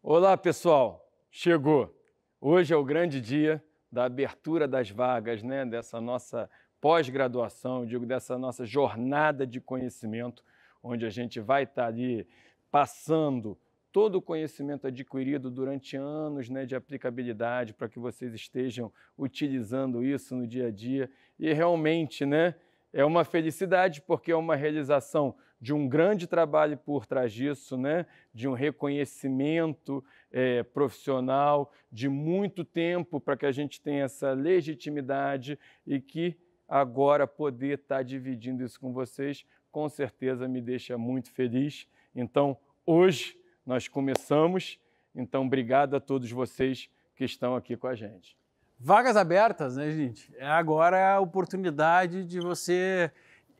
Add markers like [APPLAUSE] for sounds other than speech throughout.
Olá, pessoal. Chegou. Hoje é o grande dia da abertura das vagas, né, dessa nossa pós-graduação, digo dessa nossa jornada de conhecimento, onde a gente vai estar tá ali passando todo o conhecimento adquirido durante anos né, de aplicabilidade para que vocês estejam utilizando isso no dia a dia. E realmente né, é uma felicidade, porque é uma realização de um grande trabalho por trás disso, né? de um reconhecimento é, profissional, de muito tempo para que a gente tenha essa legitimidade e que agora poder estar tá dividindo isso com vocês, com certeza me deixa muito feliz. Então, hoje nós começamos. Então, obrigado a todos vocês que estão aqui com a gente. Vagas abertas, né, gente? É agora a oportunidade de você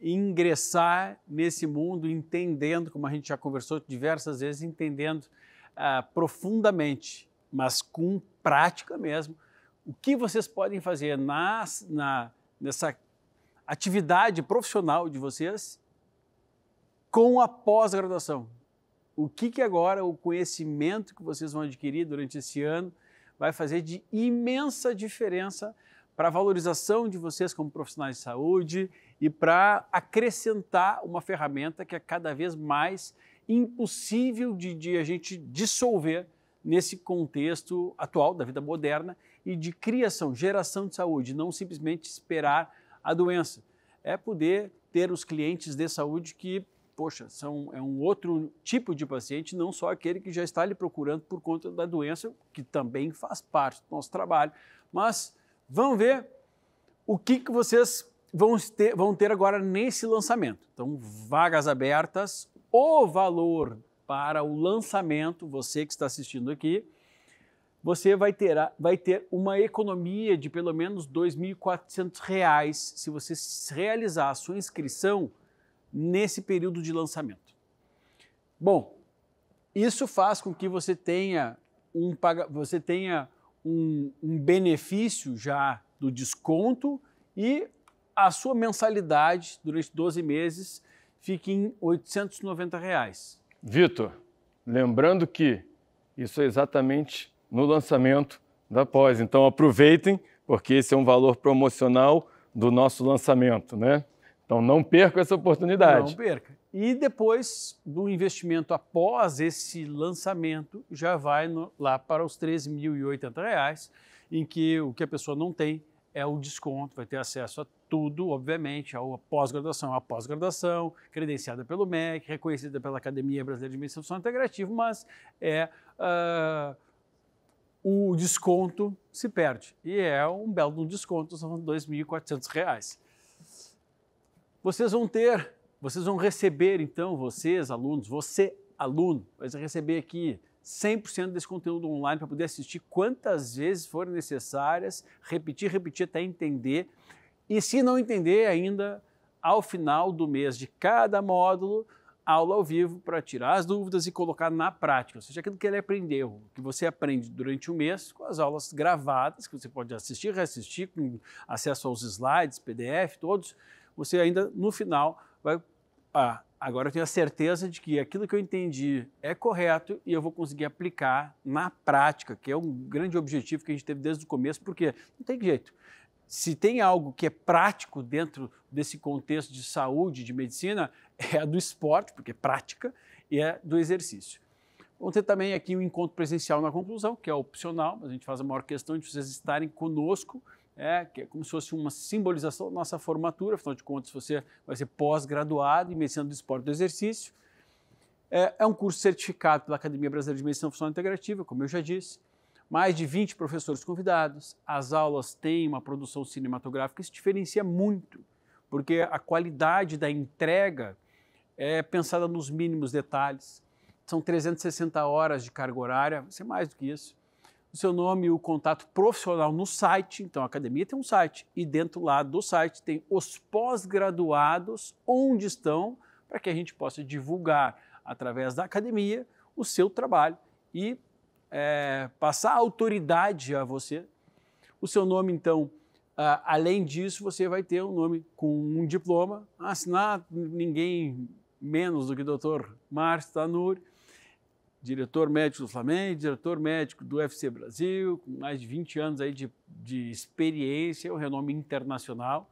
ingressar nesse mundo entendendo, como a gente já conversou diversas vezes, entendendo ah, profundamente, mas com prática mesmo, o que vocês podem fazer na, nessa atividade profissional de vocês com a pós-graduação. O que, que agora o conhecimento que vocês vão adquirir durante esse ano vai fazer de imensa diferença para a valorização de vocês como profissionais de saúde e para acrescentar uma ferramenta que é cada vez mais impossível de, de a gente dissolver nesse contexto atual da vida moderna e de criação, geração de saúde, não simplesmente esperar a doença. É poder ter os clientes de saúde que, poxa, são, é um outro tipo de paciente, não só aquele que já está lhe procurando por conta da doença, que também faz parte do nosso trabalho, mas Vamos ver o que, que vocês vão ter, vão ter agora nesse lançamento. Então, vagas abertas, o valor para o lançamento, você que está assistindo aqui, você vai ter, vai ter uma economia de pelo menos R$ 2.400 se você realizar a sua inscrição nesse período de lançamento. Bom, isso faz com que você tenha um você tenha um, um benefício já do desconto e a sua mensalidade durante 12 meses fica em R$ 890. Reais. Vitor, lembrando que isso é exatamente no lançamento da pós. Então aproveitem, porque esse é um valor promocional do nosso lançamento, né? Então não perca essa oportunidade. Não perca. E depois do investimento após esse lançamento, já vai no, lá para os R$ reais em que o que a pessoa não tem é o desconto, vai ter acesso a tudo, obviamente, a pós-graduação, a pós-graduação, credenciada pelo MEC, reconhecida pela Academia Brasileira de Administração Integrativa, mas é uh, o desconto se perde. E é um belo desconto, são R$ 2.400. Vocês vão ter vocês vão receber, então, vocês, alunos, você, aluno, vai receber aqui 100% desse conteúdo online para poder assistir quantas vezes forem necessárias, repetir, repetir até entender. E se não entender ainda, ao final do mês de cada módulo, aula ao vivo para tirar as dúvidas e colocar na prática, ou seja, aquilo que ele aprendeu, o que você aprende durante o mês com as aulas gravadas, que você pode assistir, reassistir, com acesso aos slides, PDF, todos, você ainda no final vai, ah, agora eu tenho a certeza de que aquilo que eu entendi é correto e eu vou conseguir aplicar na prática, que é um grande objetivo que a gente teve desde o começo, porque não tem jeito. Se tem algo que é prático dentro desse contexto de saúde, de medicina, [LAUGHS] é a do esporte, porque é prática, e é do exercício. Vamos ter também aqui o um encontro presencial na conclusão, que é opcional, mas a gente faz a maior questão de vocês estarem conosco é, que é como se fosse uma simbolização da nossa formatura, afinal de contas você vai ser pós-graduado em Medicina do Esporte e do Exercício. É, é um curso certificado pela Academia Brasileira de Medicina Funcional Integrativa, como eu já disse, mais de 20 professores convidados, as aulas têm uma produção cinematográfica, isso diferencia muito, porque a qualidade da entrega é pensada nos mínimos detalhes, são 360 horas de carga horária, vai ser é mais do que isso o seu nome e o contato profissional no site. Então, a academia tem um site e dentro lá do site tem os pós-graduados, onde estão, para que a gente possa divulgar através da academia o seu trabalho e é, passar autoridade a você. O seu nome, então, Uh, além disso, você vai ter um nome com um diploma, assinar ah, ninguém menos do que o Dr. Márcio Tanuri, diretor médico do Flamengo, diretor médico do UFC Brasil, com mais de 20 anos aí de, de experiência, é o um renome internacional.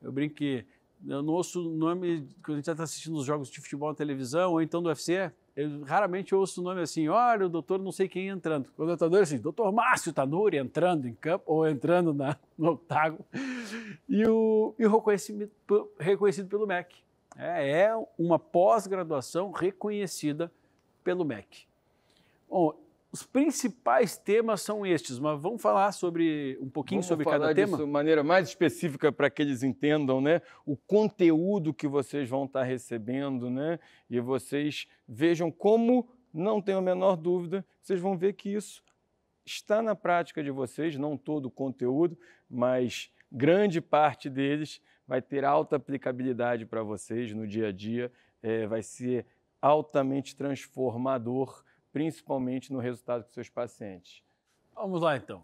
Eu brinco que eu não ouço o nome, quando a gente está assistindo os jogos de futebol na televisão, ou então do UFC, eu raramente ouço o nome assim, olha, o doutor não sei quem entrando. Quando eu estou assim, doutor Márcio Tanuri entrando em campo, ou entrando na, no octágono, e o, e o reconhecimento, reconhecido pelo MEC. É, é uma pós-graduação reconhecida pelo MEC. Bom, os principais temas são estes, mas vamos falar sobre um pouquinho vamos sobre cada tema? De maneira mais específica para que eles entendam, né? O conteúdo que vocês vão estar tá recebendo, né? E vocês vejam como, não tenho a menor dúvida, vocês vão ver que isso está na prática de vocês, não todo o conteúdo, mas grande parte deles vai ter alta aplicabilidade para vocês no dia a dia, é, vai ser altamente transformador, principalmente no resultado com seus pacientes. Vamos lá então.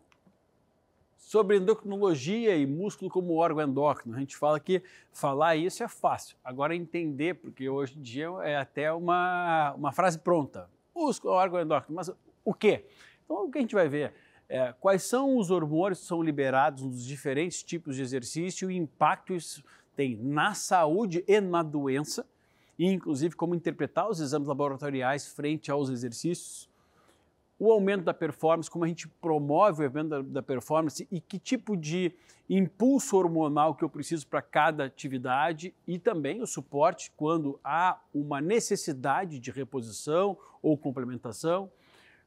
Sobre endocrinologia e músculo como órgão endócrino, a gente fala que falar isso é fácil. Agora entender, porque hoje em dia é até uma, uma frase pronta. Músculo, é órgão endócrino, mas o quê? Então o que a gente vai ver? É, quais são os hormônios que são liberados nos diferentes tipos de exercício e isso tem na saúde e na doença e inclusive como interpretar os exames laboratoriais frente aos exercícios, o aumento da performance, como a gente promove o aumento da, da performance e que tipo de impulso hormonal que eu preciso para cada atividade e também o suporte quando há uma necessidade de reposição ou complementação,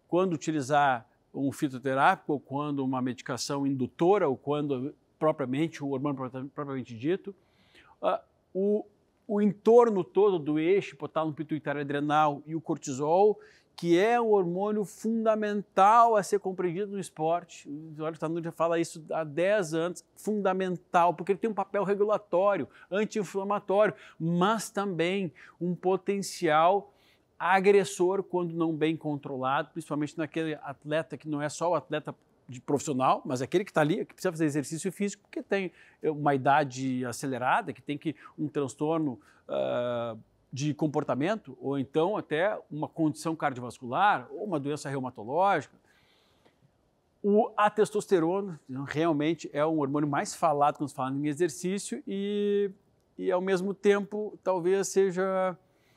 quando utilizar um fitoterápico ou quando uma medicação indutora ou quando propriamente o hormônio propriamente dito, uh, o o entorno todo do eixo hipotálamo pituitário adrenal e o cortisol, que é um hormônio fundamental a ser compreendido no esporte. O Olho já fala isso há 10 anos, fundamental, porque ele tem um papel regulatório, anti-inflamatório, mas também um potencial agressor quando não bem controlado, principalmente naquele atleta que não é só o atleta de profissional, mas é aquele que está ali, que precisa fazer exercício físico, que tem é, uma idade acelerada, que tem que um transtorno uh, de comportamento, ou então até uma condição cardiovascular, ou uma doença reumatológica. O, a testosterona então, realmente é um hormônio mais falado quando se fala em exercício e, e, ao mesmo tempo, talvez seja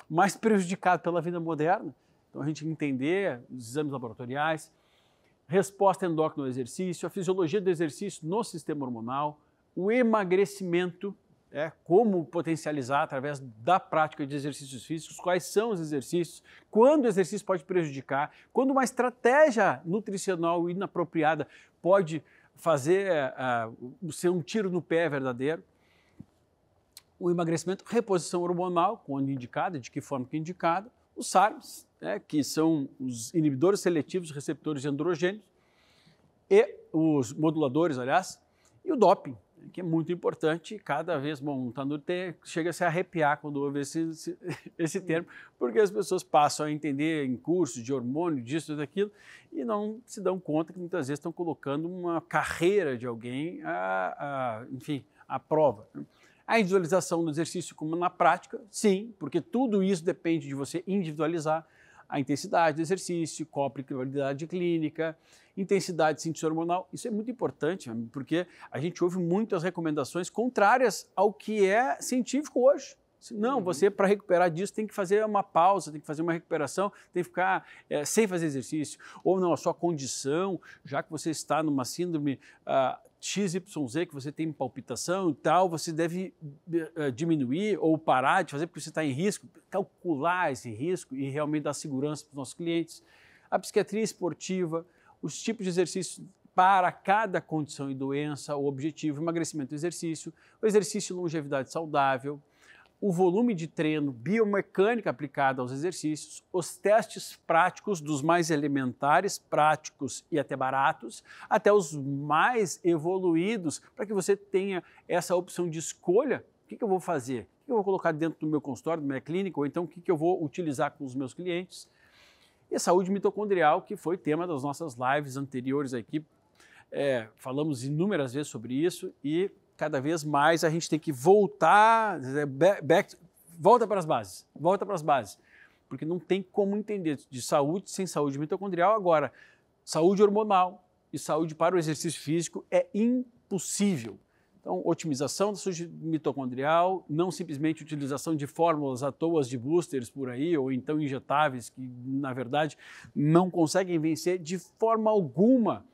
mais [LAUGHS] prejudicado pela vida moderna. Então, a gente entender os exames laboratoriais, resposta endócrina ao exercício, a fisiologia do exercício no sistema hormonal, o emagrecimento, é, como potencializar através da prática de exercícios físicos, quais são os exercícios, quando o exercício pode prejudicar, quando uma estratégia nutricional inapropriada pode fazer uh, ser um tiro no pé verdadeiro. O emagrecimento, reposição hormonal, quando indicada, de que forma que é indicada, os SARMs, né, que são os inibidores seletivos de receptores de androgênios, e os moduladores, aliás, e o doping, que é muito importante. Cada vez, bom, está no te, chega a se arrepiar quando ouve esse, esse, [LAUGHS] esse termo, porque as pessoas passam a entender em cursos de hormônio, disso, daquilo, e não se dão conta que muitas vezes estão colocando uma carreira de alguém, a, a, enfim, à prova. Né. A individualização do exercício como na prática, sim, porque tudo isso depende de você individualizar a intensidade do exercício, copricabilidade clínica, intensidade de síntese hormonal. Isso é muito importante, porque a gente ouve muitas recomendações contrárias ao que é científico hoje. Não, uhum. você para recuperar disso tem que fazer uma pausa, tem que fazer uma recuperação, tem que ficar é, sem fazer exercício. Ou não, a sua condição, já que você está numa síndrome ah, XYZ, que você tem palpitação e tal, você deve eh, eh, diminuir ou parar de fazer porque você está em risco. Calcular esse risco e realmente dar segurança para os nossos clientes. A psiquiatria esportiva, os tipos de exercícios para cada condição e doença, o objetivo, emagrecimento do exercício, o exercício longevidade saudável, o volume de treino, biomecânica aplicada aos exercícios, os testes práticos dos mais elementares, práticos e até baratos, até os mais evoluídos, para que você tenha essa opção de escolha. O que, que eu vou fazer? O que eu vou colocar dentro do meu consultório, da minha clínica, ou então o que, que eu vou utilizar com os meus clientes? E a saúde mitocondrial, que foi tema das nossas lives anteriores aqui. É, falamos inúmeras vezes sobre isso e cada vez mais a gente tem que voltar, back, volta para as bases, volta para as bases, porque não tem como entender de saúde sem saúde mitocondrial agora. Saúde hormonal e saúde para o exercício físico é impossível. Então, otimização da saúde mitocondrial, não simplesmente utilização de fórmulas à toa de boosters por aí, ou então injetáveis, que na verdade não conseguem vencer de forma alguma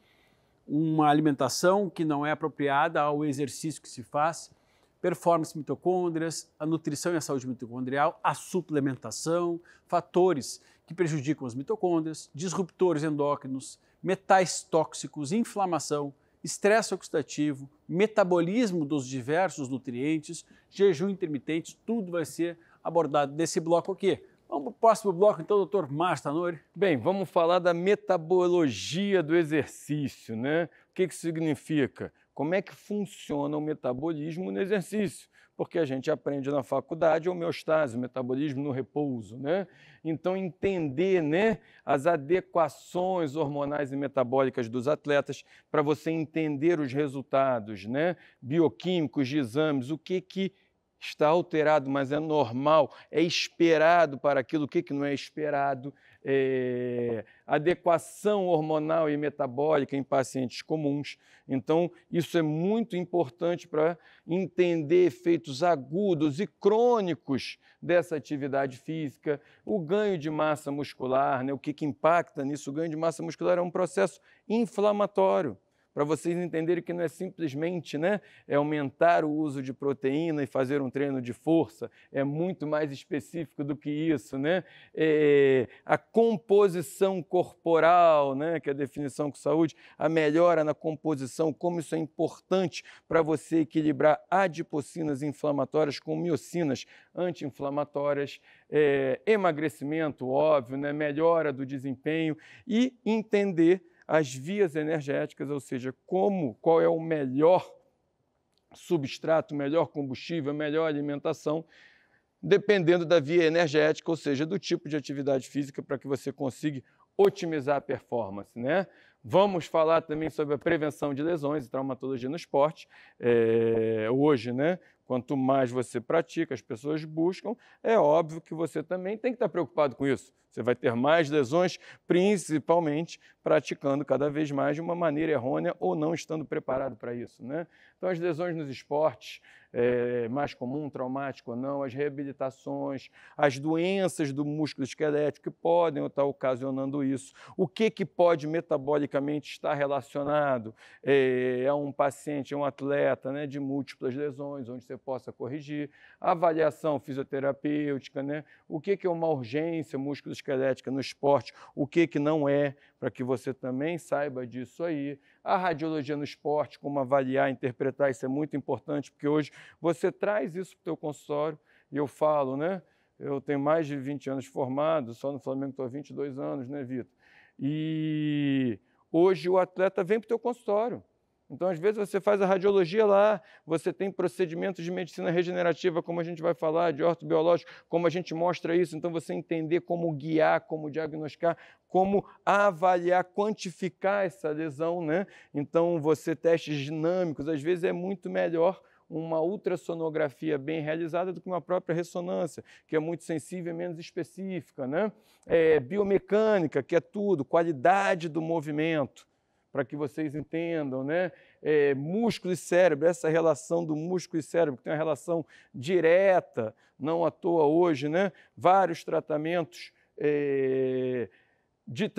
uma alimentação que não é apropriada ao exercício que se faz, performance mitocôndrias, a nutrição e a saúde mitocondrial, a suplementação, fatores que prejudicam as mitocôndrias, disruptores endócrinos, metais tóxicos, inflamação, estresse oxidativo, metabolismo dos diversos nutrientes, jejum intermitente, tudo vai ser abordado nesse bloco aqui. Vamos para o próximo bloco, então, doutor Mastanori. Bem, vamos falar da metabologia do exercício, né? O que, que significa? Como é que funciona o metabolismo no exercício? Porque a gente aprende na faculdade homeostase, metabolismo no repouso, né? Então, entender né, as adequações hormonais e metabólicas dos atletas para você entender os resultados né, bioquímicos de exames, o que que está alterado, mas é normal, é esperado para aquilo que, que não é esperado, é, adequação hormonal e metabólica em pacientes comuns. Então, isso é muito importante para entender efeitos agudos e crônicos dessa atividade física, o ganho de massa muscular, né, o que, que impacta nisso. O ganho de massa muscular é um processo inflamatório para vocês entenderem que não é simplesmente né, é aumentar o uso de proteína e fazer um treino de força, é muito mais específico do que isso. Né? É, a composição corporal, né, que é a definição com saúde, a melhora na composição, como isso é importante para você equilibrar adipocinas inflamatórias com miocinas anti-inflamatórias, é, emagrecimento, óbvio, né, melhora do desempenho e entender as vias energéticas, ou seja, como, qual é o melhor substrato, melhor combustível, melhor alimentação, dependendo da via energética, ou seja, do tipo de atividade física para que você consiga otimizar a performance, né? Vamos falar também sobre a prevenção de lesões e traumatologia no esporte. É, hoje, né? Quanto mais você pratica, as pessoas buscam, é óbvio que você também tem que estar preocupado com isso. Você vai ter mais lesões, principalmente praticando cada vez mais de uma maneira errônea ou não estando preparado para isso. Né? Então, as lesões nos esportes, é, mais comum, traumático ou não, as reabilitações, as doenças do músculo esquelético que podem estar ocasionando isso, o que, que pode metabolicamente estar relacionado é, a é um paciente, a é um atleta né, de múltiplas lesões, onde você possa corrigir, avaliação fisioterapêutica, né? o que, que é uma urgência músculo esquelética, no esporte, o que, que não é, para que você também saiba disso aí. A radiologia no esporte, como avaliar, interpretar, isso é muito importante, porque hoje você traz isso para o teu consultório, e eu falo, né? Eu tenho mais de 20 anos formado, só no Flamengo estou há 22 anos, né, Vitor? E hoje o atleta vem para o teu consultório. Então, às vezes, você faz a radiologia lá, você tem procedimentos de medicina regenerativa, como a gente vai falar, de ortobiológico, como a gente mostra isso. Então, você entender como guiar, como diagnosticar, como avaliar, quantificar essa lesão. Né? Então, você testes dinâmicos, às vezes é muito melhor uma ultrassonografia bem realizada do que uma própria ressonância, que é muito sensível e é menos específica. Né? É, biomecânica, que é tudo, qualidade do movimento para que vocês entendam, né? É, músculo e cérebro, essa relação do músculo e cérebro, que tem uma relação direta, não à toa hoje, né? Vários tratamentos é, de,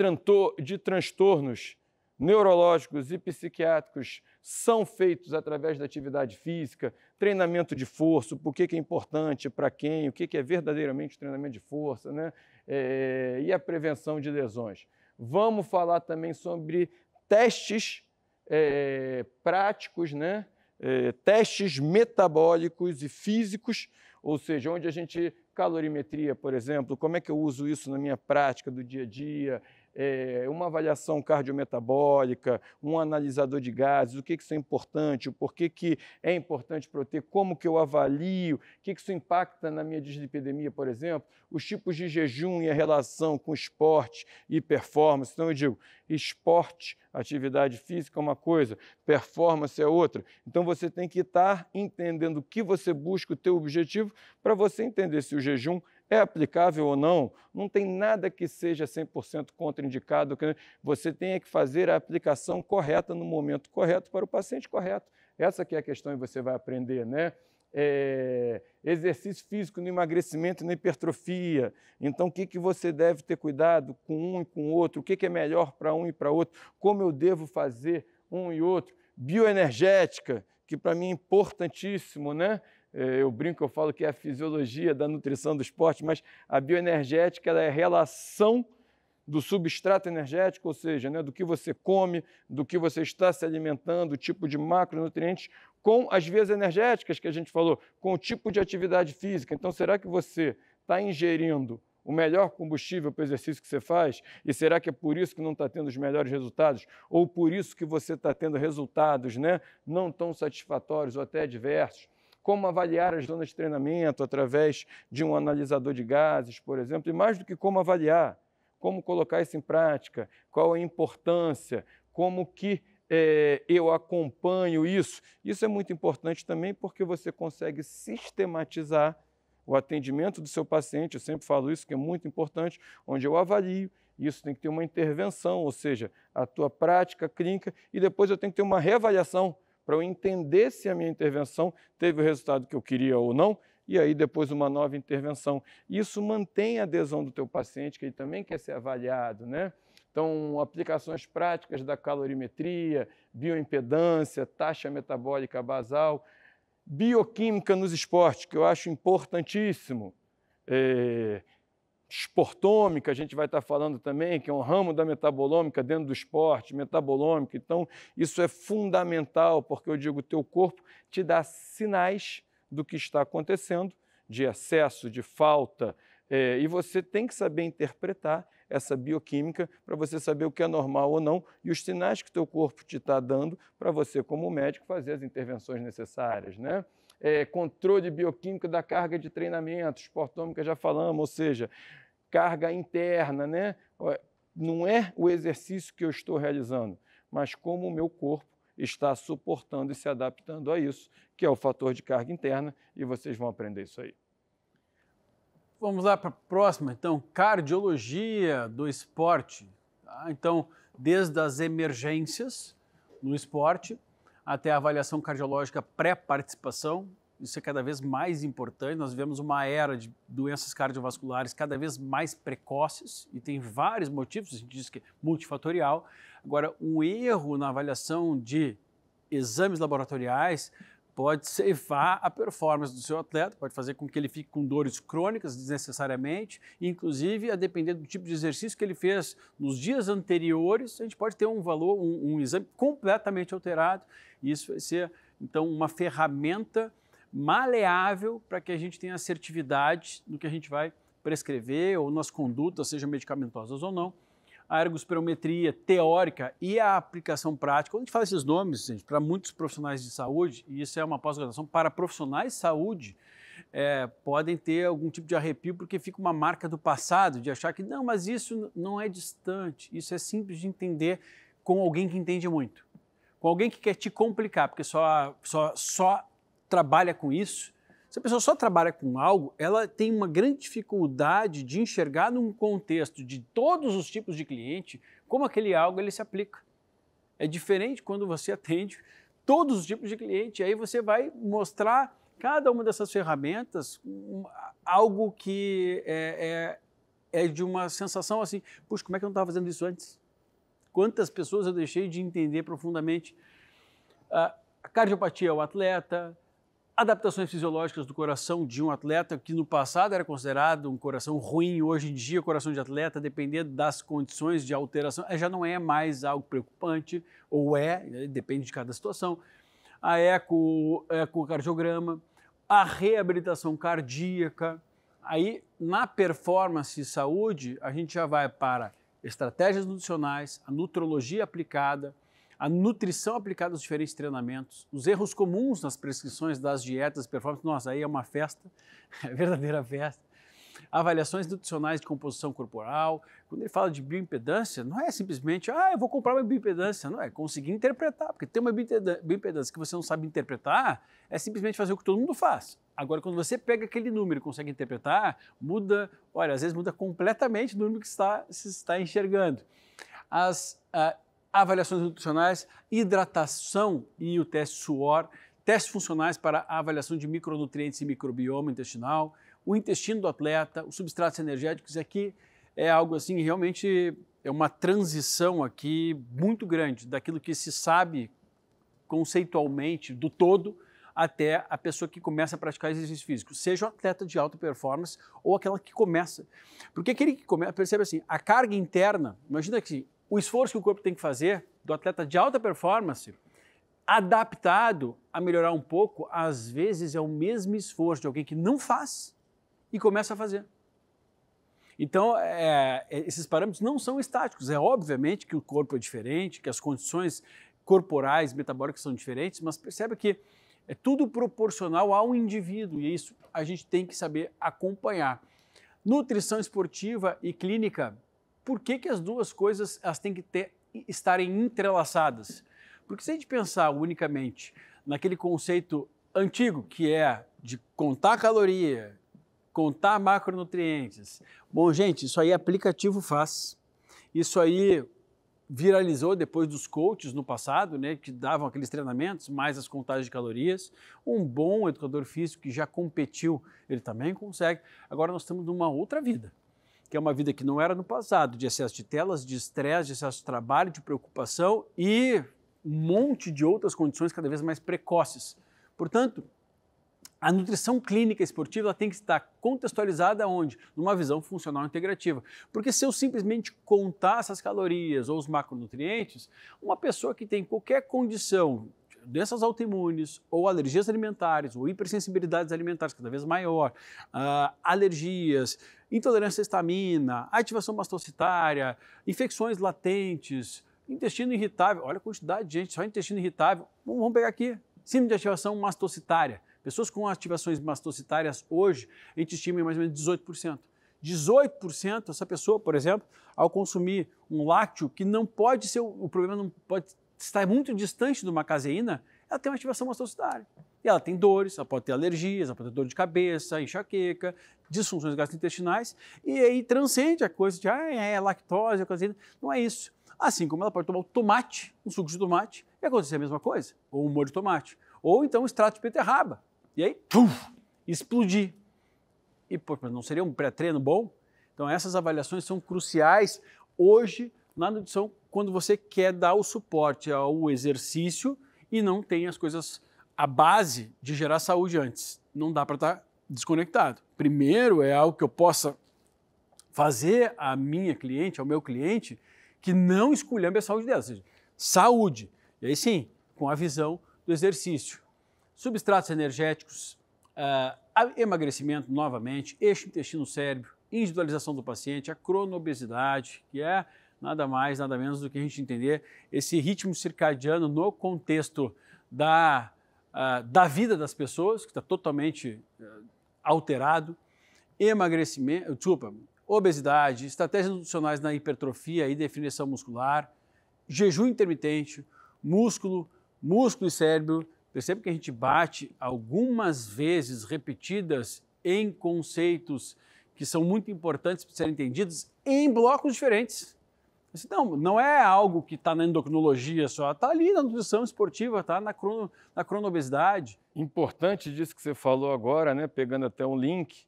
de transtornos neurológicos e psiquiátricos são feitos através da atividade física, treinamento de força, por que é importante para quem, o que é verdadeiramente treinamento de força, né? É, e a prevenção de lesões. Vamos falar também sobre testes é, práticos, né? É, testes metabólicos e físicos, ou seja, onde a gente calorimetria, por exemplo, como é que eu uso isso na minha prática do dia a dia, é, uma avaliação cardiometabólica, um analisador de gases, o que, que isso é importante, o porquê que é importante para eu ter, como que eu avalio, o que, que isso impacta na minha dislipidemia, por exemplo, os tipos de jejum e a relação com esporte e performance. Então eu digo, esporte, atividade física é uma coisa, performance é outra. Então você tem que estar entendendo o que você busca, o teu objetivo, para você entender se o jejum é aplicável ou não, não tem nada que seja 100% contraindicado. Você tem que fazer a aplicação correta no momento correto para o paciente correto. Essa que é a questão que você vai aprender, né? É, exercício físico no emagrecimento e na hipertrofia. Então, o que, que você deve ter cuidado com um e com o outro? O que, que é melhor para um e para outro? Como eu devo fazer um e outro? Bioenergética, que para mim é importantíssimo, né? Eh, eu brinco, eu falo que é a fisiologia da nutrição do esporte, mas a bioenergética é a relação do substrato energético, ou seja, né, do que você come, do que você está se alimentando, o tipo de macronutrientes, com as vias energéticas que a gente falou, com o tipo de atividade física. Então, será que você está ingerindo o melhor combustível para o exercício que você faz? E será que é por isso que não está tendo os melhores resultados? Ou por isso que você está tendo resultados né, não tão satisfatórios ou até adversos? como avaliar as zonas de treinamento através de um analisador de gases, por exemplo, e mais do que como avaliar, como colocar isso em prática, qual a importância, como que é, eu acompanho isso. Isso é muito importante também porque você consegue sistematizar o atendimento do seu paciente, eu sempre falo isso que é muito importante, onde eu avalio, isso tem que ter uma intervenção, ou seja, a tua prática clínica, e depois eu tenho que ter uma reavaliação para eu entender se a minha intervenção teve o resultado que eu queria ou não, e aí depois uma nova intervenção. Isso mantém a adesão do teu paciente, que ele também quer ser avaliado, né? Então, aplicações práticas da calorimetria, bioimpedância, taxa metabólica basal, bioquímica nos esportes, que eu acho importantíssimo. É, esportômica, a gente vai estar falando também, que é um ramo da metabolômica dentro do esporte, metabolômica. Então, isso é fundamental, porque eu digo, o teu corpo te dá sinais do que está acontecendo, de excesso, de falta, é, e você tem que saber interpretar essa bioquímica para você saber o que é normal ou não e os sinais que o teu corpo te está dando para você, como médico, fazer as intervenções necessárias, né? É, controle bioquímico da carga de treinamento, esportômica já falamos, ou seja, carga interna, né? Não é o exercício que eu estou realizando, mas como o meu corpo está suportando e se adaptando a isso, que é o fator de carga interna, e vocês vão aprender isso aí. Vamos lá para a próxima, então, cardiologia do esporte. Tá? Então, desde as emergências no esporte até a avaliação cardiológica pré-participação, isso é cada vez mais importante. Nós vivemos uma era de doenças cardiovasculares cada vez mais precoces e tem vários motivos, a gente diz que é multifatorial. Agora, um erro na avaliação de exames laboratoriais pode ceifar a performance do seu atleta, pode fazer com que ele fique com dores crônicas desnecessariamente, inclusive a depender do tipo de exercício que ele fez nos dias anteriores, a gente pode ter um valor, um, um exame completamente alterado. E isso vai ser então uma ferramenta maleável para que a gente tenha assertividade no que a gente vai prescrever ou nas condutas, sejam medicamentosas ou não. A ergospirometria teórica e a aplicação prática. Quando a gente fala esses nomes, gente, para muitos profissionais de saúde, e isso é uma pós-graduação, para profissionais de saúde, é, podem ter algum tipo de arrepio porque fica uma marca do passado, de achar que não, mas isso não é distante, isso é simples de entender com alguém que entende muito, com alguém que quer te complicar, porque só, só, só trabalha com isso, se a pessoa só trabalha com algo, ela tem uma grande dificuldade de enxergar num contexto de todos os tipos de cliente como aquele algo ele se aplica. É diferente quando você atende todos os tipos de cliente, aí você vai mostrar cada uma dessas ferramentas algo que é, é, é de uma sensação assim, puxa, como é que eu não estava fazendo isso antes? Quantas pessoas eu deixei de entender profundamente? Ah, a cardiopatia é o atleta, adaptações fisiológicas do coração de um atleta que no passado era considerado um coração ruim, hoje em dia, coração de atleta, dependendo das condições de alteração, já não é mais algo preocupante, ou é, né, depende de cada situação. A eco, ecocardiograma, a reabilitação cardíaca. Aí, na performance e saúde, a gente já vai para estratégias nutricionais, a nutrologia aplicada, a nutrição aplicada aos diferentes treinamentos, os erros comuns nas prescrições das dietas, performance, nossa, aí é uma festa, [LAUGHS] é verdadeira festa. Avaliações nutricionais de composição corporal. Quando ele fala de bioimpedância, não é simplesmente, ah, eu vou comprar uma bioimpedância. Não, é conseguir interpretar, porque ter uma bioimpedância que você não sabe interpretar é simplesmente fazer o que todo mundo faz. Agora, quando você pega aquele número e consegue interpretar, muda, olha, às vezes muda completamente o número que está, se está enxergando. As uh, avaliações nutricionais, hidratação e o teste suor, testes funcionais para avaliação de micronutrientes e microbioma intestinal, o intestino do atleta, os substratos energéticos. Aqui é algo assim, realmente é uma transição aqui muito grande daquilo que se sabe conceitualmente do todo até a pessoa que começa a praticar exercício físico, seja o atleta de alta performance ou aquela que começa. Porque aquele que começa, percebe assim, a carga interna, imagina que o esforço que o corpo tem que fazer do atleta de alta performance, adaptado a melhorar um pouco, às vezes é o mesmo esforço de alguém que não faz e começa a fazer. Então, é, é, esses parâmetros não são estáticos. É obviamente que o corpo é diferente, que as condições corporais, metabólicas são diferentes, mas percebe que é tudo proporcional ao indivíduo e isso a gente tem que saber acompanhar. Nutrição esportiva e clínica por que, que as duas coisas elas têm que ter, estarem entrelaçadas? Porque se a gente pensar unicamente naquele conceito antigo, que é de contar caloria, contar macronutrientes. Bom, gente, isso aí aplicativo faz. Isso aí viralizou depois dos coaches no passado, né, que davam aqueles treinamentos, mais as contagens de calorias. Um bom educador físico que já competiu, ele também consegue. Agora nós estamos numa outra vida que é uma vida que não era no passado, de excesso de telas, de estresse, de excesso de trabalho, de preocupação e um monte de outras condições cada vez mais precoces. Portanto, a nutrição clínica esportiva tem que estar contextualizada onde? Numa visão funcional integrativa. Porque se eu simplesmente contar essas calorias ou os macronutrientes, uma pessoa que tem qualquer condição, doenças autoimunes, ou alergias alimentares, ou hipersensibilidades alimentares cada vez maior, uh, alergias, intolerância à estamina, ativação mastocitária, infecções latentes, intestino irritável. Olha a quantidade de gente, só intestino irritável. Vamos pegar aqui. Síndrome de ativação mastocitária. Pessoas com ativações mastocitárias hoje, a gente estima em mais ou menos 18%. 18% essa pessoa, por exemplo, ao consumir um lácteo que não pode ser, o problema não pode estar muito distante de uma caseína, ela tem uma ativação mastocitária. E ela tem dores, ela pode ter alergias, ela pode ter dor de cabeça, enxaqueca, disfunções gastrointestinais, e aí transcende a coisa de, ah, é, é lactose, é caseína. Não é isso. Assim como ela pode tomar o tomate, um suco de tomate, e acontecer a mesma coisa, ou um molho de tomate. Ou então um extrato de beterraba, e aí, puf, explodir. E pô, não seria um pré-treino bom? Então essas avaliações são cruciais hoje na nutrição quando você quer dar o suporte ao exercício e não tem as coisas a base de gerar saúde antes. Não dá para estar tá desconectado. Primeiro é algo que eu possa fazer a minha cliente, ao meu cliente, que não escolha a saúde dela. Ou seja, saúde. E aí sim, com a visão do exercício. Substratos energéticos, uh, emagrecimento novamente, eixo intestino-cérebro, individualização do paciente, a cronobesidade, que é nada mais, nada menos do que a gente entender esse ritmo circadiano no contexto da ah, da vida das pessoas, que está totalmente uh, alterado, emagrecimento, desculpa, obesidade, estratégias nutricionais na hipertrofia e definição muscular, jejum intermitente, músculo, músculo e cérebro. Percebe que a gente bate algumas vezes repetidas em conceitos que são muito importantes para serem entendidos em blocos diferentes. Disse, assim, não, não é algo que está na endocrinologia só, está ali na nutrição esportiva, está na, crono, na cronobesidade. Importante disso que você falou agora, né? pegando até um link,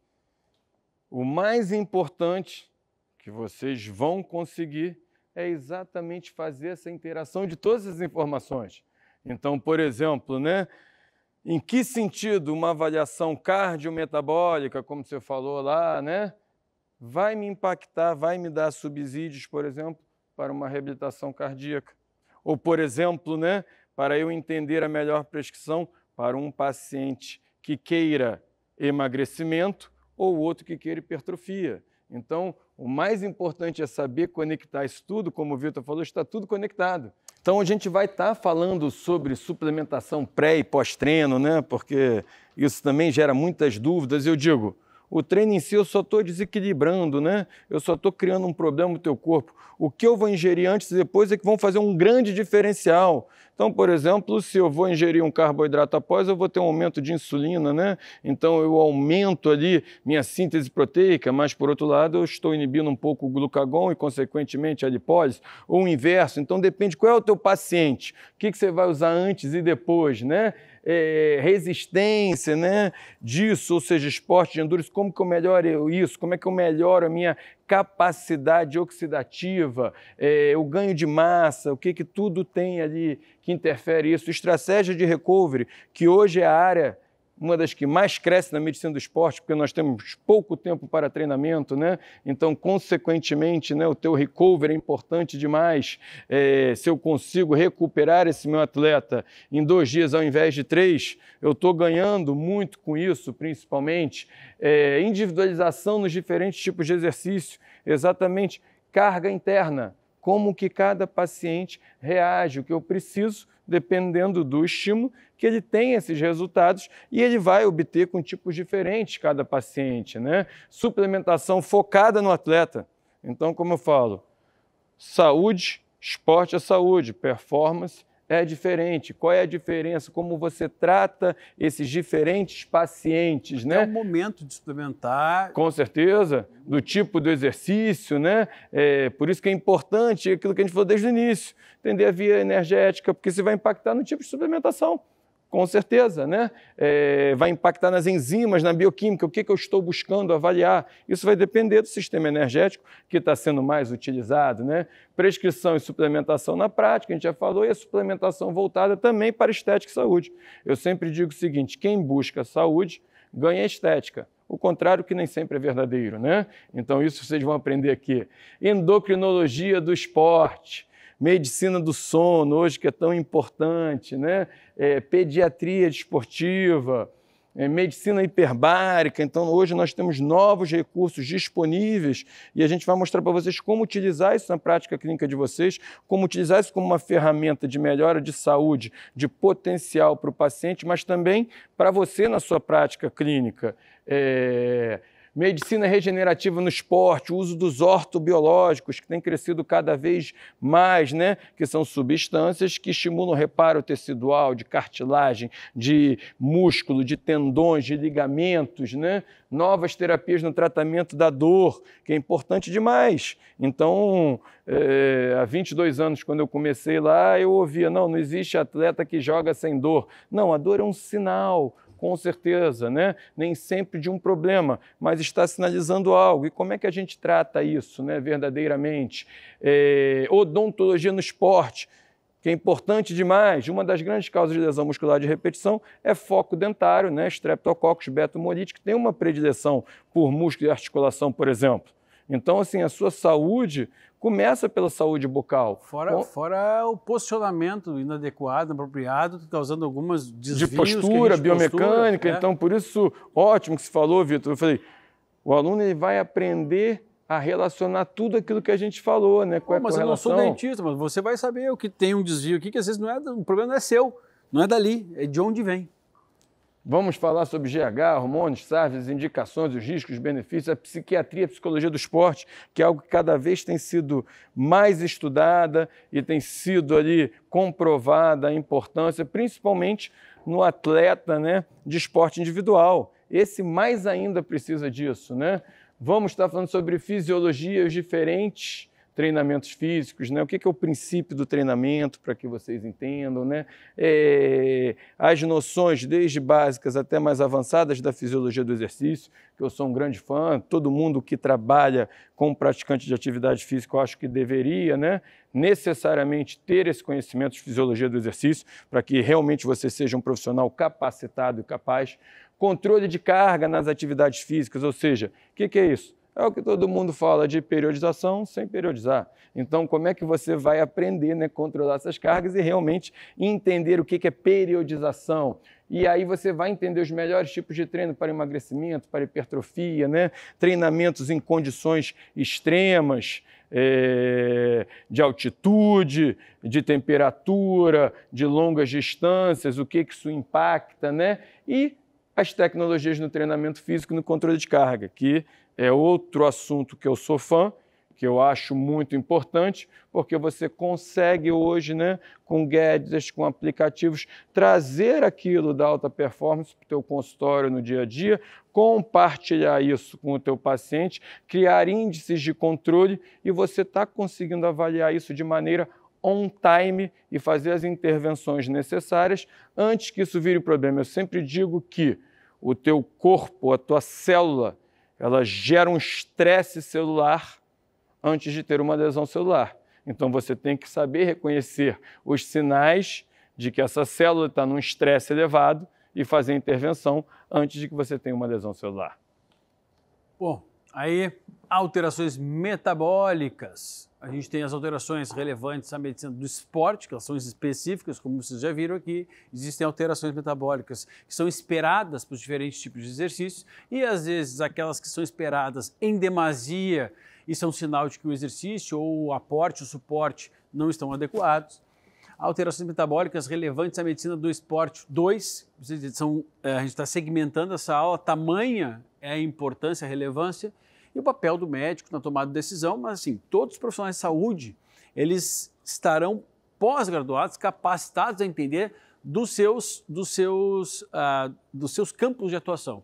o mais importante que vocês vão conseguir é exatamente fazer essa interação de todas as informações. Então, por exemplo, né? Em que sentido uma avaliação cardiometabólica, como você falou lá, né, vai me impactar, vai me dar subsídios, por exemplo, para uma reabilitação cardíaca. Ou, por exemplo, né, para eu entender a melhor prescrição para um paciente que queira emagrecimento ou outro que queira hipertrofia. Então, o mais importante é saber conectar isso tudo, como o Vitor falou, está tudo conectado. Então, a gente vai estar tá falando sobre suplementação pré e pós-treino, né? Porque isso também gera muitas dúvidas. Eu digo, o treino em si eu só estou desequilibrando, né? Eu só estou criando um problema no teu corpo. O que eu vou ingerir antes e depois é que vão fazer um grande diferencial. Então, por exemplo, se eu vou ingerir um carboidrato após, eu vou ter um aumento de insulina, né? Então eu aumento ali minha síntese proteica, mas por outro lado eu estou inibindo um pouco o glucagon e, consequentemente, a lipólise, ou o inverso. Então depende qual é o teu paciente, o que, que você vai usar antes e depois, né? é, resistência né, disso, ou seja, esporte de endurance, como que eu melhoro isso, como é que eu melhoro a minha capacidade oxidativa, é, o ganho de massa, o que, que tudo tem ali que interfere isso, estratégia de recovery, que hoje é a área uma das que mais cresce na medicina do esporte, porque nós temos pouco tempo para treinamento, né? Então, consequentemente, né, o teu recover é importante demais. É, se eu consigo recuperar esse meu atleta em dois dias ao invés de três, eu estou ganhando muito com isso, principalmente. É, individualização nos diferentes tipos de exercício, exatamente carga interna como que cada paciente reage, o que eu preciso, dependendo do estímulo, que ele tem esses resultados e ele vai obter com tipos diferentes cada paciente. Né? Suplementação focada no atleta. Então, como eu falo, saúde, esporte é saúde, performance é diferente. Qual é a diferença? Como você trata esses diferentes pacientes, né? É o momento de suplementar. Com certeza, do tipo do exercício, né? É, por isso que é importante aquilo que a gente falou desde o início, entender a via energética, porque isso vai impactar no tipo de suplementação. Com certeza, né? É, vai impactar nas enzimas, na bioquímica, o que, que eu estou buscando avaliar. Isso vai depender do sistema energético que está sendo mais utilizado, né? Prescrição e suplementação na prática, a gente já falou, e a suplementação voltada também para estética e saúde. Eu sempre digo o seguinte: quem busca saúde ganha estética. O contrário que nem sempre é verdadeiro, né? Então isso vocês vão aprender aqui. Endocrinologia do esporte medicina do sono, hoje que é tão importante, né? É, pediatria desportiva, é, medicina hiperbárica. Então, hoje nós temos novos recursos disponíveis e a gente vai mostrar para vocês como utilizar isso na prática clínica de vocês, como utilizar isso como uma ferramenta de melhora de saúde, de potencial para o paciente, mas também para você na sua prática clínica. É medicina regenerativa no esporte, o uso dos ortobiológicos, que tem crescido cada vez mais, né? que são substâncias que estimulam o reparo tecidual, de cartilagem, de músculo, de tendões, de ligamentos, né? novas terapias no tratamento da dor, que é importante demais. Então, é, há 22 anos, quando eu comecei lá, eu ouvia: não, não existe atleta que joga sem dor. Não, a dor é um sinal com certeza, né? nem sempre de um problema, mas está sinalizando algo. E como é que a gente trata isso né? verdadeiramente? É, odontologia no esporte que é importante demais, uma das grandes causas de lesão muscular de repetição é foco dentário, né? Streptococcus betomolite, que tem uma predileção por músculo e articulação, por exemplo. Então, assim, a sua saúde começa pela saúde bucal. Fora, fora o posicionamento inadequado, inapropriado, causando algumas desvios. De postura, biomecânica. Postura, é. Então, por isso, ótimo que se falou, Vitor. Eu falei, o aluno ele vai aprender a relacionar tudo aquilo que a gente falou, né? Qual Pô, é mas eu não sou dentista, mas você vai saber o que tem um desvio aqui, que às vezes não é, o problema não é seu, não é dali, é de onde vem. Vamos falar sobre GH, hormônios, SARVs, indicações, os riscos, os benefícios, a psiquiatria, a psicologia do esporte, que é algo que cada vez tem sido mais estudada e tem sido ali comprovada a importância, principalmente no atleta né, de esporte individual. Esse mais ainda precisa disso, né? Vamos estar falando sobre fisiologias diferentes treinamentos físicos, né? o que é, o princípio do treinamento, para que vocês entendam, né? É, as noções, desde básicas até mais avançadas, da fisiologia do exercício, que eu sou um grande fã, todo mundo que trabalha com praticante de atividade física, eu acho que deveria né? necessariamente ter esse conhecimento de fisiologia do exercício, para que realmente você seja um profissional capacitado e capaz. Controle de carga nas atividades físicas, ou seja, o que, que é isso? É o que todo mundo fala de periodização sem periodizar. Então, como é que você vai aprender né, controlar essas cargas e realmente entender o que é periodização? E aí você vai entender os melhores tipos de treino para emagrecimento, para hipertrofia, né? treinamentos em condições extremas, é, de altitude, de temperatura, de longas distâncias, o que, que isso impacta, né? E as tecnologias no treinamento físico e no controle de carga, que é outro assunto que eu sou fã, que eu acho muito importante, porque você consegue hoje, né, com gadgets, com aplicativos, trazer aquilo da alta performance para o teu consultório no dia a dia, compartilhar isso com o teu paciente, criar índices de controle e você está conseguindo avaliar isso de maneira on time e fazer as intervenções necessárias antes que isso vire problema. Eu sempre digo que o teu corpo, a tua célula, ela gera um estresse celular antes de ter uma lesão celular. Então você tem que saber reconhecer os sinais de que essa célula está num estresse elevado e fazer intervenção antes de que você tenha uma lesão celular. Bom, Aí, alterações metabólicas. A gente tem as alterações relevantes à medicina do esporte, que elas são específicas, como vocês já viram aqui. Existem alterações metabólicas que são esperadas para os diferentes tipos de exercícios e, às vezes, aquelas que são esperadas em demasia e são sinal de que o exercício ou o aporte, o suporte não estão adequados. Alterações metabólicas relevantes à medicina do esporte 2, eh, a gente está segmentando essa aula, tamanha é a importância, a relevância e o papel do médico na tomada de decisão, mas assim, todos os profissionais de saúde, eles estarão pós-graduados, capacitados a entender dos seus, dos seus, uh, dos seus campos de atuação.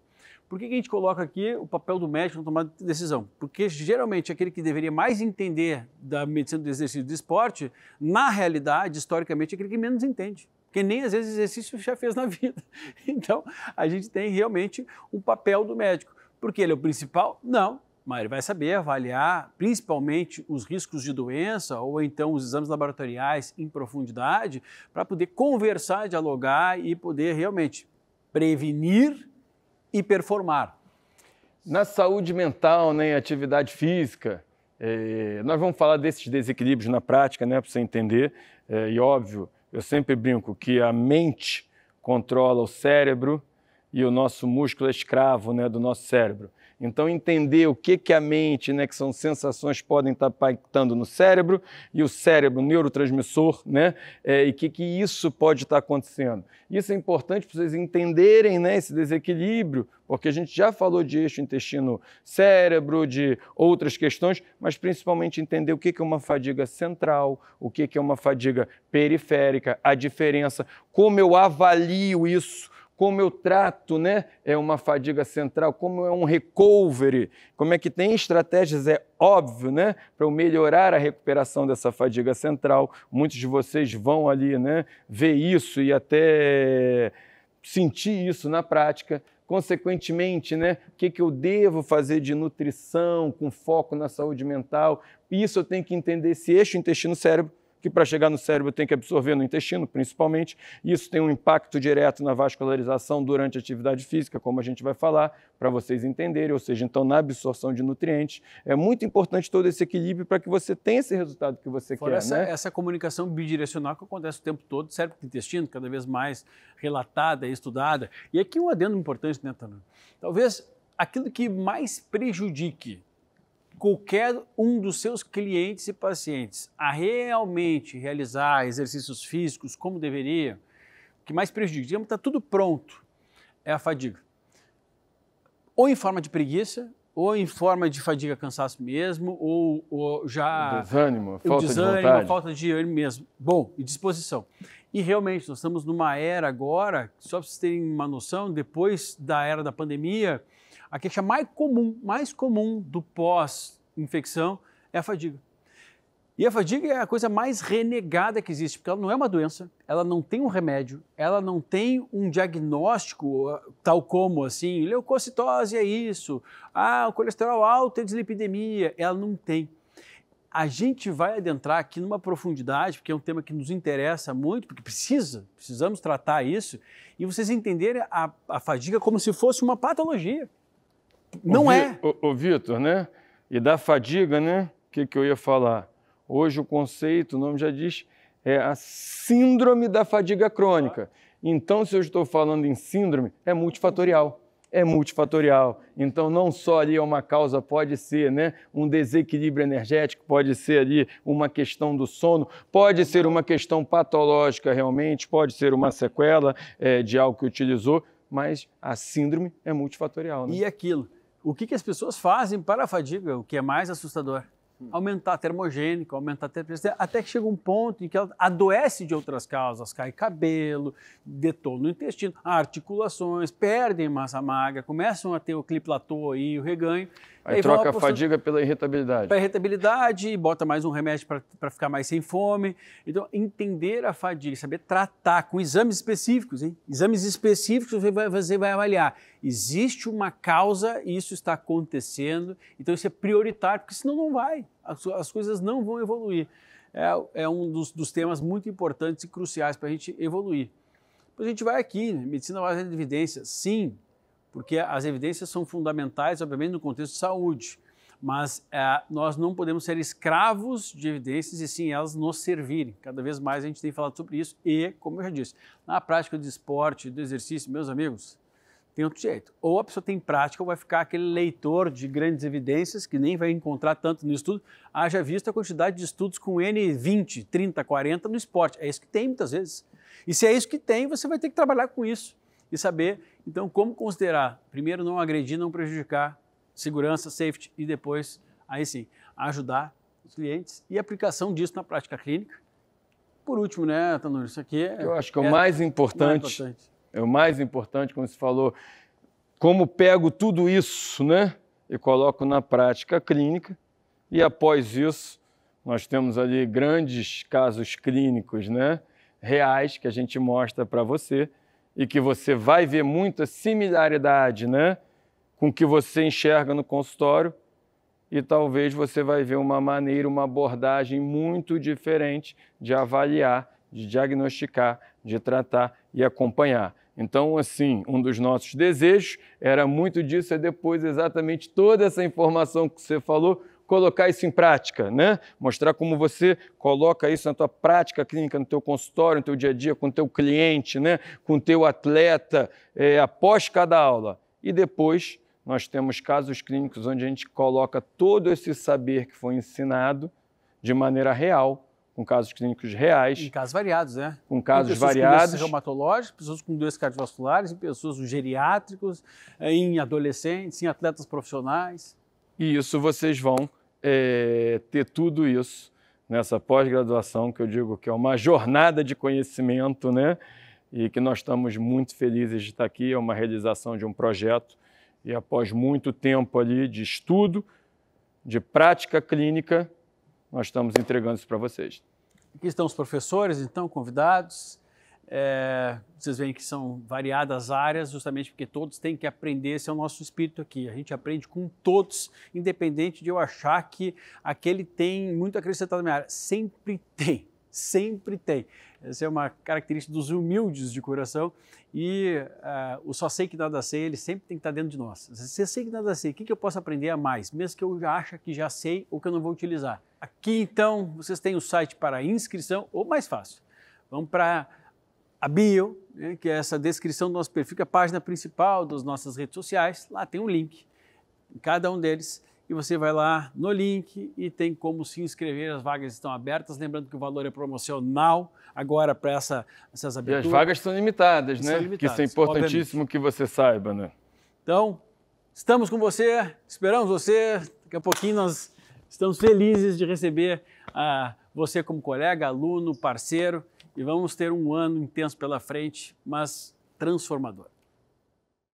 Por que, que a gente coloca aqui o papel do médico na tomada de decisão? Porque geralmente aquele que deveria mais entender da medicina do exercício do esporte, na realidade, historicamente, é aquele que menos entende. Porque nem às vezes exercício já fez na [LAUGHS] vida. Então, a gente tem realmente um papel do médico. Porque ele é o principal? Não. Mas ele vai saber avaliar principalmente os riscos de doença ou então os exames laboratoriais em profundidade para poder conversar, dialogar e poder realmente prevenir e performar. Na saúde mental né, atividade física, é, nós vamos falar desses desequilíbrios na prática, né, para você entender. É, e óbvio, eu sempre brinco que a mente controla o cérebro e o nosso músculo é escravo né, do nosso cérebro. Então, entender o que, que a mente, né, que são sensações, podem estar impactando no cérebro e o cérebro, neurotransmissor, né, é, e o que, que isso pode estar acontecendo. Isso é importante para vocês entenderem né, esse desequilíbrio, porque a gente já falou de eixo intestino-cérebro, de outras questões, mas principalmente entender o que, que é uma fadiga central, o que, que é uma fadiga periférica, a diferença, como eu avalio isso como eu trato né, é uma fadiga central, como é um recovery, como é que tem estratégias, é óbvio, né, para eu melhorar a recuperação dessa fadiga central. Muitos de vocês vão ali né, ver isso e até sentir isso na prática. Consequentemente, né, o que, que eu devo fazer de nutrição com foco na saúde mental? Isso eu tenho que entender esse eixo intestino-cérebro que para chegar no cérebro tem que absorver no intestino, principalmente. isso tem um impacto direto na vascularização durante a atividade física, como a gente vai falar, para vocês entenderem, ou seja, então na absorção de nutrientes. É muito importante todo esse equilíbrio para que você tenha esse resultado que você Fora quer. Essa, né? essa comunicação bidirecional que acontece o tempo todo, cérebro e intestino, cada vez mais relatada e estudada. E aqui um adendo importante, né, Tana? Talvez aquilo que mais prejudique qualquer um dos seus clientes e pacientes a realmente realizar exercícios físicos como deveria, o que mais prejudica, digamos, está tudo pronto, é a fadiga. Ou em forma de preguiça, ou em forma de fadiga, cansaço mesmo, ou, ou já... Desânimo, falta desânimo, de vontade. falta de ânimo mesmo. Bom, e disposição. E realmente, nós estamos numa era agora, só para vocês terem uma noção, depois da era da pandemia, a queixa mais comum, mais comum do pós-infecção é a fadiga. E a fadiga é a coisa mais renegada que existe, porque ela não é uma doença, ela não tem um remédio, ela não tem um diagnóstico ah, tal como assim, leucocitose é isso, ah, o colesterol alto é dislipidemia, ela não tem. A gente vai adentrar aqui numa profundidade, porque é um tema que nos interessa muito, porque precisa, precisamos tratar isso, e vocês entenderem a, a fadiga como se fosse uma patologia. Não o é. O, o Vitor, né? E da fadiga, né? O que, que eu ia falar? Hoje o conceito, o nome já diz, é a síndrome da fadiga crônica. Então, se eu estou falando em síndrome, é multifatorial. É multifatorial. Então, não só ali é uma causa, pode ser né, um desequilíbrio energético, pode ser ali uma questão do sono, pode ser uma questão patológica realmente, pode ser uma sequela é, de algo que utilizou, mas a síndrome é multifatorial. Né? E aquilo, o que, que as pessoas fazem para a fadiga, o que é mais assustador? Hum. Aumentar termogênico, aumentar temperatura, até que chega um ponto em que ela adoece de outras causas, cai cabelo, detona o intestino, articulações, perdem massa magra, começam a ter o cliplatô e o reganho, Aí, troca a fadiga pela irritabilidade. Pela irritabilidade, bota mais um remédio para ficar mais sem fome. Então, entender a fadiga, saber tratar com exames específicos, hein? Exames específicos você vai, você vai avaliar. Existe uma causa e isso está acontecendo, então isso é prioritário, porque senão não vai. As, as coisas não vão evoluir. É, é um dos, dos temas muito importantes e cruciais para a gente evoluir. Depois a gente vai aqui, né? medicina baseada em evidências, sim, porque as evidências são fundamentais, obviamente, no contexto de saúde, mas é, nós não podemos ser escravos de evidências e sim elas nos servirem. Cada vez mais a gente tem falado sobre isso e, como eu já disse, na prática do esporte, do exercício, meus amigos, tem outro jeito. Ou a pessoa tem prática ou vai ficar aquele leitor de grandes evidências que nem vai encontrar tanto no estudo. Haja visto a quantidade de estudos com N 20, 30, 40 no esporte. É isso que tem muitas vezes. E se é isso que tem, você vai ter que trabalhar com isso e saber, então, como considerar, primeiro, não agredir, não prejudicar, segurança, safety, e depois, aí sim, ajudar os clientes e aplicação disso na prática clínica. Por último, né, Tanur, isso aqui é... Eu acho que é, o é mais importante, mais importante, é o mais importante, como você falou, como pego tudo isso, né, e coloco na prática clínica, e após isso, nós temos ali grandes casos clínicos, né, reais que a gente mostra para você e que você vai ver muita similaridade né, com o que você enxerga no consultório, e talvez você vai ver uma maneira, uma abordagem muito diferente de avaliar, de diagnosticar, de tratar e acompanhar. Então, assim, um dos nossos desejos era muito disso, é depois exatamente toda essa informação que você falou, colocar isso em prática, né? Mostrar como você coloca isso na tua prática clínica, no teu consultório, no teu dia a dia, com o teu cliente, né? Com o teu atleta, é, após cada aula. E depois nós temos casos clínicos onde a gente coloca todo esse saber que foi ensinado de maneira real com casos clínicos reais. Em casos variados, né? Com casos variados. Com doenças reumatológicas, pessoas com doenças cardiovasculares, em pessoas geriátricos, em adolescentes, em atletas profissionais. E isso vocês vão é, ter tudo isso nessa pós-graduação, que eu digo que é uma jornada de conhecimento, né? E que nós estamos muito felizes de estar aqui. É uma realização de um projeto e após muito tempo ali de estudo, de prática clínica, nós estamos entregando isso para vocês. Aqui estão os professores, então, convidados. É, vocês veem que são variadas áreas, justamente porque todos têm que aprender, esse é o nosso espírito aqui. A gente aprende com todos, independente de eu achar que aquele tem muito acrescentado na minha área. Sempre tem, sempre tem. Essa é uma característica dos humildes de coração e uh, o só sei que nada sei, ele sempre tem que estar dentro de nós. Se sei que nada sei, o que, que eu posso aprender a mais, mesmo que eu já ache que já sei ou que eu não vou utilizar? Aqui então vocês têm o site para inscrição, ou mais fácil, vamos para a bio, né, que é essa descrição do nosso perfil, que é a página principal das nossas redes sociais. Lá tem um link em cada um deles e você vai lá no link e tem como se inscrever. As vagas estão abertas. Lembrando que o valor é promocional agora para essa, essas aberturas. E as vagas são limitadas, né? São limitadas, que isso é importantíssimo obviamente. que você saiba, né? Então, estamos com você, esperamos você. Daqui a pouquinho nós estamos felizes de receber ah, você como colega, aluno, parceiro e vamos ter um ano intenso pela frente, mas transformador.